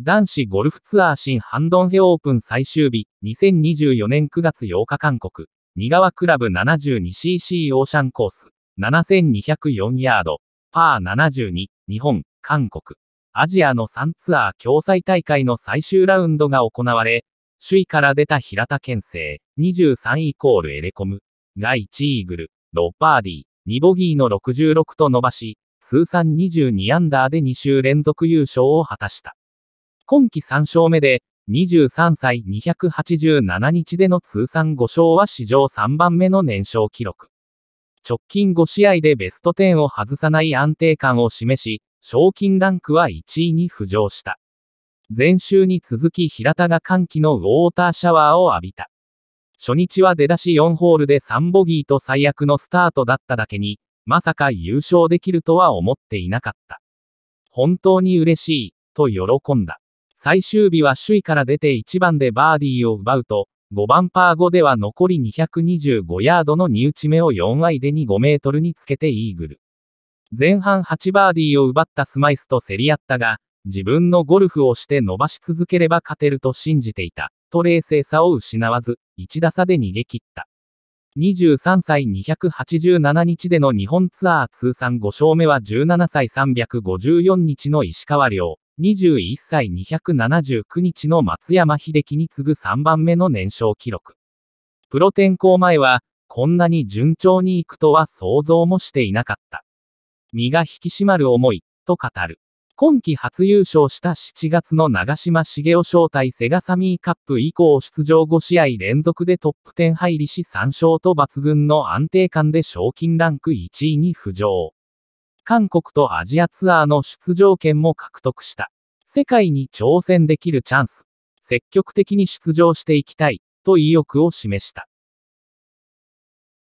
男子ゴルフツアー新ハンドンヘオープン最終日、2024年9月8日韓国、二川クラブ 72cc オーシャンコース、7204ヤード、パー72、日本、韓国。アジアの3ツアー共催大会の最終ラウンドが行われ、首位から出た平田健生、23イコールエレコム、が1イーグル、6バーディー、2ボギーの66と伸ばし、通算22アンダーで2週連続優勝を果たした。今季3勝目で、23歳287日での通算5勝は史上3番目の年少記録。直近5試合でベスト10を外さない安定感を示し、賞金ランクは1位に浮上した。前週に続き平田が歓喜のウォーターシャワーを浴びた。初日は出だし4ホールで3ボギーと最悪のスタートだっただけに、まさか優勝できるとは思っていなかった。本当に嬉しい、と喜んだ。最終日は首位から出て1番でバーディーを奪うと、5番パー5では残り225ヤードの2打ち目を4アイでに5メートルにつけてイーグル。前半8バーディーを奪ったスマイスと競り合ったが、自分のゴルフをして伸ばし続ければ勝てると信じていた、と冷静さを失わず、1打差で逃げ切った。23歳287日での日本ツアー通算5勝目は17歳354日の石川遼。21歳279日の松山英樹に次ぐ3番目の年少記録。プロ転向前は、こんなに順調にいくとは想像もしていなかった。身が引き締まる思い、と語る。今季初優勝した7月の長嶋茂雄招待セガサミーカップ以降出場5試合連続でトップ10入りし3勝と抜群の安定感で賞金ランク1位に浮上。韓国とアジアツアーの出場権も獲得した。世界に挑戦できるチャンス。積極的に出場していきたい、と意欲を示した。